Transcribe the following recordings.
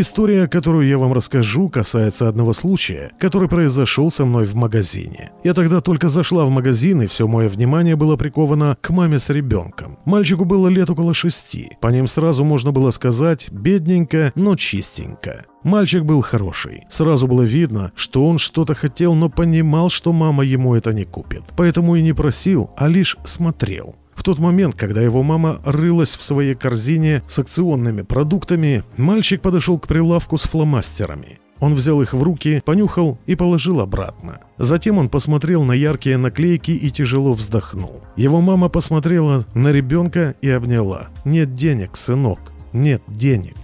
История, которую я вам расскажу, касается одного случая, который произошел со мной в магазине. Я тогда только зашла в магазин, и все мое внимание было приковано к маме с ребенком. Мальчику было лет около шести. По ним сразу можно было сказать «бедненько, но чистенько». Мальчик был хороший. Сразу было видно, что он что-то хотел, но понимал, что мама ему это не купит. Поэтому и не просил, а лишь смотрел. В тот момент, когда его мама рылась в своей корзине с акционными продуктами, мальчик подошел к прилавку с фломастерами. Он взял их в руки, понюхал и положил обратно. Затем он посмотрел на яркие наклейки и тяжело вздохнул. Его мама посмотрела на ребенка и обняла. «Нет денег, сынок, нет денег».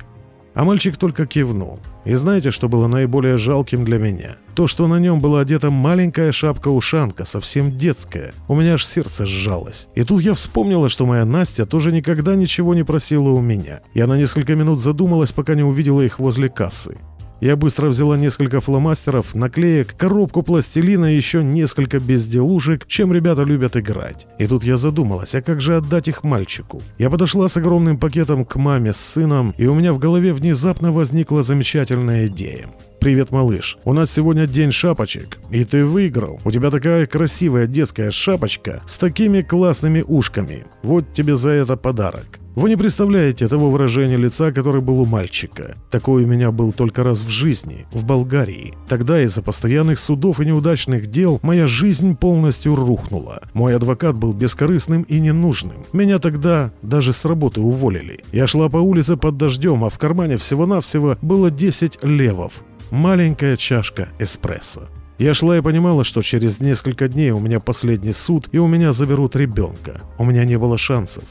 А мальчик только кивнул. И знаете, что было наиболее жалким для меня? То, что на нем была одета маленькая шапка-ушанка, совсем детская. У меня аж сердце сжалось. И тут я вспомнила, что моя Настя тоже никогда ничего не просила у меня. Я на несколько минут задумалась, пока не увидела их возле кассы. Я быстро взяла несколько фломастеров, наклеек, коробку пластилина и еще несколько безделушек, чем ребята любят играть. И тут я задумалась, а как же отдать их мальчику? Я подошла с огромным пакетом к маме с сыном, и у меня в голове внезапно возникла замечательная идея. «Привет, малыш. У нас сегодня день шапочек. И ты выиграл. У тебя такая красивая детская шапочка с такими классными ушками. Вот тебе за это подарок». Вы не представляете того выражения лица, которое было у мальчика. Такое у меня был только раз в жизни, в Болгарии. Тогда из-за постоянных судов и неудачных дел моя жизнь полностью рухнула. Мой адвокат был бескорыстным и ненужным. Меня тогда даже с работы уволили. Я шла по улице под дождем, а в кармане всего-навсего было 10 левов. Маленькая чашка эспрессо. Я шла и понимала, что через несколько дней у меня последний суд, и у меня заберут ребенка. У меня не было шансов.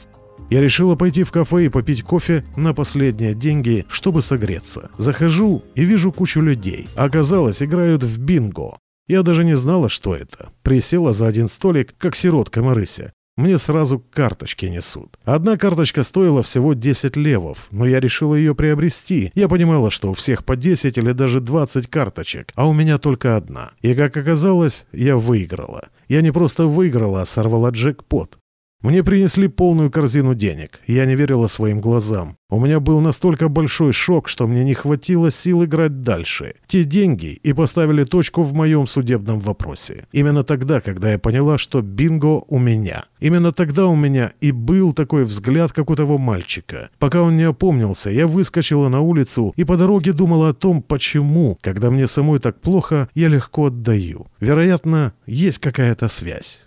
Я решила пойти в кафе и попить кофе на последние деньги, чтобы согреться. Захожу и вижу кучу людей. Оказалось, играют в бинго. Я даже не знала, что это. Присела за один столик, как сиротка Марыся. Мне сразу карточки несут. Одна карточка стоила всего 10 левов, но я решила ее приобрести. Я понимала, что у всех по 10 или даже 20 карточек, а у меня только одна. И как оказалось, я выиграла. Я не просто выиграла, а сорвала джекпот. Мне принесли полную корзину денег. Я не верила своим глазам. У меня был настолько большой шок, что мне не хватило сил играть дальше. Те деньги и поставили точку в моем судебном вопросе. Именно тогда, когда я поняла, что бинго у меня. Именно тогда у меня и был такой взгляд, как у того мальчика. Пока он не опомнился, я выскочила на улицу и по дороге думала о том, почему, когда мне самой так плохо, я легко отдаю. Вероятно, есть какая-то связь